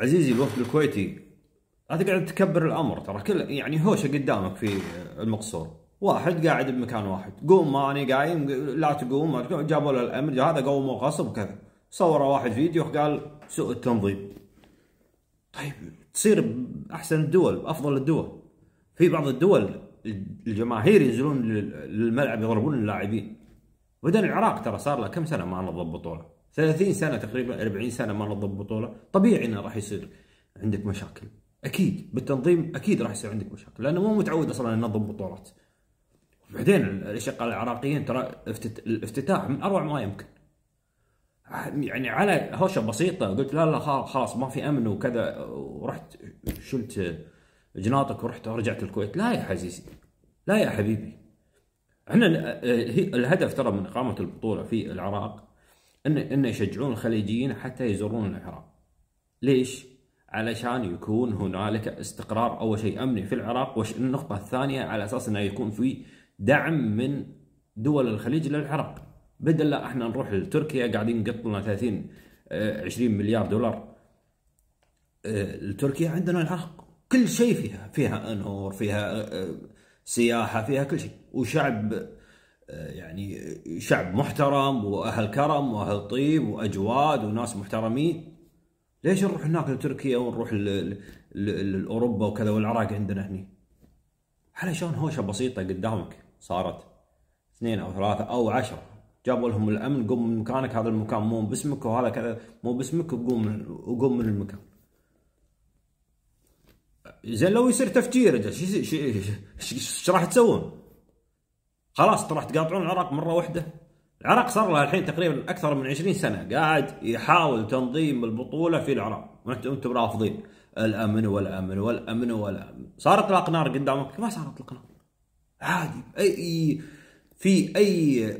عزيزي الوفد الكويتي لا تقعد تكبر الامر ترى كل يعني هوشه قدامك في المقصور واحد قاعد بمكان واحد قوم ماني قايم لا تقوم جابوا له الامر هذا قوموا غصب وكذا صور واحد فيديو قال سوء التنظيم طيب تصير باحسن الدول افضل الدول في بعض الدول الجماهير ينزلون للملعب يضربون اللاعبين بعدين العراق ترى صار له كم سنه ما نظم له 30 سنه تقريبا 40 سنه ما نظم بطوله طبيعي انه راح يصير عندك مشاكل اكيد بالتنظيم اكيد راح يصير عندك مشاكل لانه مو متعود اصلا ينظم بطولات بعدين الاشقاء العراقيين ترى الافتتاح من اروع ما يمكن يعني على هوشه بسيطه قلت لا لا خلاص ما في امن وكذا ورحت شلت جناطك ورحت ورجعت الكويت لا يا عزيزي لا يا حبيبي احنا آه، الهدف ترى من اقامه البطوله في العراق ان ان يشجعون الخليجيين حتى يزورون العراق. ليش؟ علشان يكون هنالك استقرار اول شيء امني في العراق والنقطه الثانيه على اساس انه يكون في دعم من دول الخليج للعراق بدل لا احنا نروح لتركيا قاعدين نقط لنا 30 20 آه، مليار دولار آه، لتركيا عندنا العراق كل شيء فيها فيها انهور فيها آه، سياحه فيها كل شيء وشعب يعني شعب محترم واهل كرم واهل طيب واجواد وناس محترمين ليش نروح هناك لتركيا ونروح لاوروبا وكذا والعراق عندنا هني علشان هوشه بسيطه قدامك صارت اثنين او ثلاثه او عشرة جابوا لهم الامن قوم من مكانك هذا المكان مو باسمك وهذا كذا مو باسمك وقوم وقوم من المكان زين لو يصير تفجير ايش راح تسوون؟ خلاص راح تقاطعون العراق مره واحده العراق صار له الحين تقريبا اكثر من 20 سنه قاعد يحاول تنظيم البطوله في العراق وانتم رافضين الامن والامن والامن والامن صار اطلاق نار قدامك ما صار اطلاق نار عادي اي في اي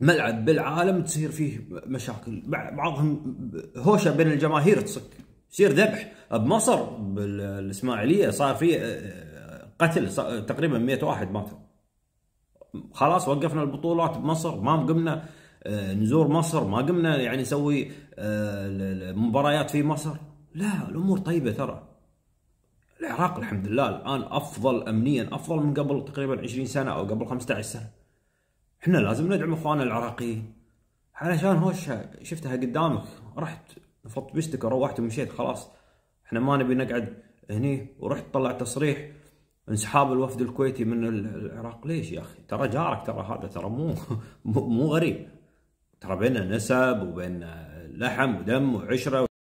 ملعب بالعالم تصير فيه مشاكل بعضهم هوشه بين الجماهير تصك يصير ذبح بمصر بالاسماعيليه صار فيه آه، قتل تقريبا 100 واحد ماتوا خلاص وقفنا البطولات بمصر ما قمنا آه، نزور مصر ما قمنا يعني نسوي آه، مباريات في مصر لا الامور طيبه ترى العراق الحمد لله الان افضل امنيا افضل من قبل تقريبا 20 سنه او قبل 15 سنه احنا لازم ندعم اخواننا العراقيين علشان هوش شفتها قدامك رحت نفضت بشتك وروحت ومشيت خلاص احنا ما نبي نقعد هني ورحت طلعت تصريح انسحاب الوفد الكويتي من العراق ليش يا اخي ترى جارك ترى هذا ترى مو مو غريب ترى بيننا نسب وبين لحم ودم وعشره